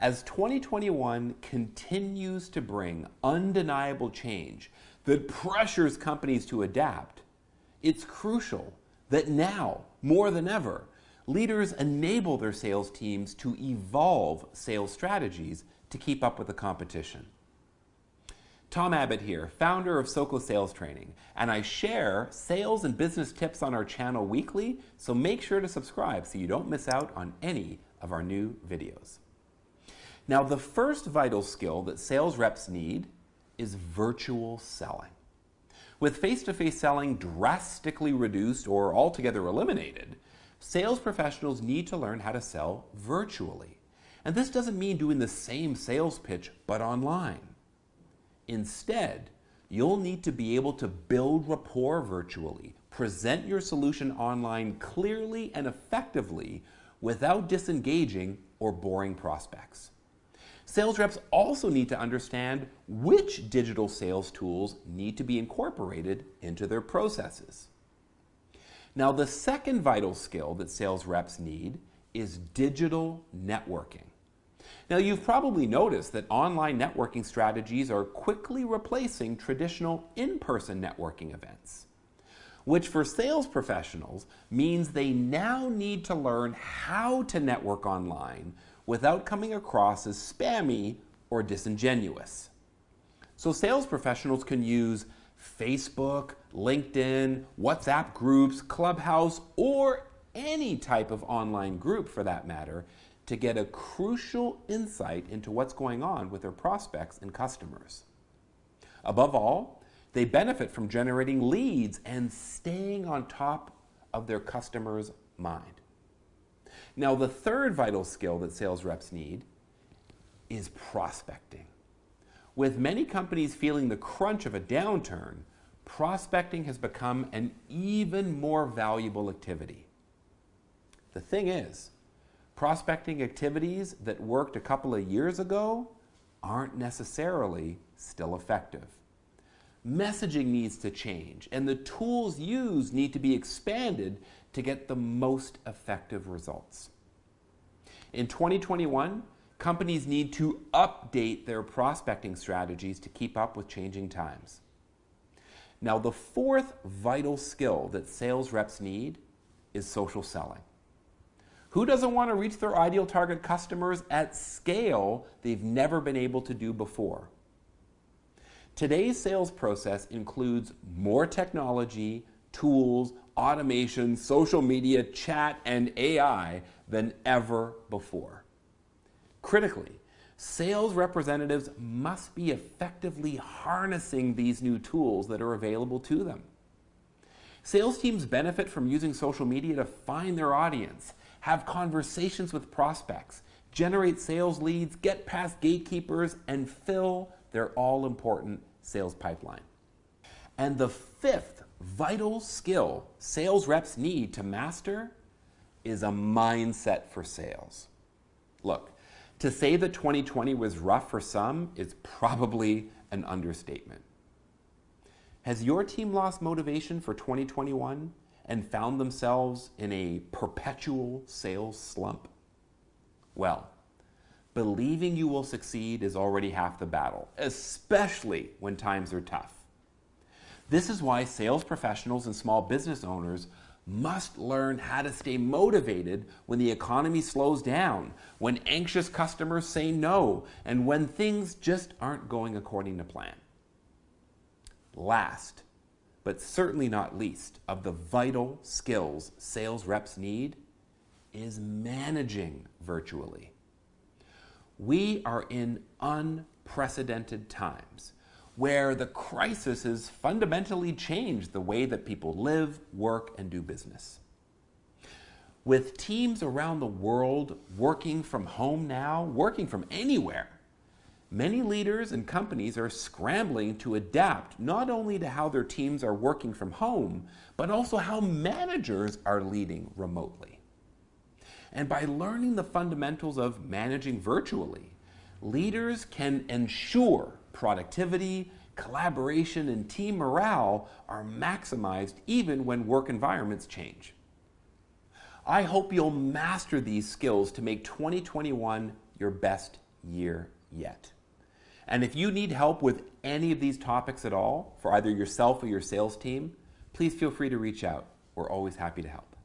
As 2021 continues to bring undeniable change that pressures companies to adapt, it's crucial that now, more than ever, leaders enable their sales teams to evolve sales strategies to keep up with the competition. Tom Abbott here, founder of Sokol Sales Training, and I share sales and business tips on our channel weekly, so make sure to subscribe so you don't miss out on any of our new videos. Now, the first vital skill that sales reps need is virtual selling. With face to face selling drastically reduced or altogether eliminated, sales professionals need to learn how to sell virtually. And this doesn't mean doing the same sales pitch but online. Instead, you'll need to be able to build rapport virtually, present your solution online clearly and effectively without disengaging or boring prospects. Sales reps also need to understand which digital sales tools need to be incorporated into their processes. Now, the second vital skill that sales reps need is digital networking. Now, you've probably noticed that online networking strategies are quickly replacing traditional in person networking events, which for sales professionals means they now need to learn how to network online without coming across as spammy or disingenuous. So sales professionals can use Facebook, LinkedIn, WhatsApp groups, Clubhouse, or any type of online group for that matter to get a crucial insight into what's going on with their prospects and customers. Above all, they benefit from generating leads and staying on top of their customers' mind. Now, the third vital skill that sales reps need is prospecting. With many companies feeling the crunch of a downturn, prospecting has become an even more valuable activity. The thing is, prospecting activities that worked a couple of years ago aren't necessarily still effective messaging needs to change, and the tools used need to be expanded to get the most effective results. In 2021, companies need to update their prospecting strategies to keep up with changing times. Now, the fourth vital skill that sales reps need is social selling. Who doesn't want to reach their ideal target customers at scale they've never been able to do before? Today's sales process includes more technology, tools, automation, social media, chat, and AI than ever before. Critically, sales representatives must be effectively harnessing these new tools that are available to them. Sales teams benefit from using social media to find their audience, have conversations with prospects, generate sales leads, get past gatekeepers, and fill their all important sales pipeline. And the fifth vital skill sales reps need to master is a mindset for sales. Look, to say that 2020 was rough for some is probably an understatement. Has your team lost motivation for 2021 and found themselves in a perpetual sales slump? Well, believing you will succeed is already half the battle, especially when times are tough. This is why sales professionals and small business owners must learn how to stay motivated when the economy slows down, when anxious customers say no, and when things just aren't going according to plan. Last, but certainly not least, of the vital skills sales reps need is managing virtually we are in unprecedented times where the crisis has fundamentally changed the way that people live, work, and do business. With teams around the world working from home now, working from anywhere, many leaders and companies are scrambling to adapt not only to how their teams are working from home, but also how managers are leading remotely. And by learning the fundamentals of managing virtually, leaders can ensure productivity, collaboration, and team morale are maximized even when work environments change. I hope you'll master these skills to make 2021 your best year yet. And if you need help with any of these topics at all, for either yourself or your sales team, please feel free to reach out. We're always happy to help.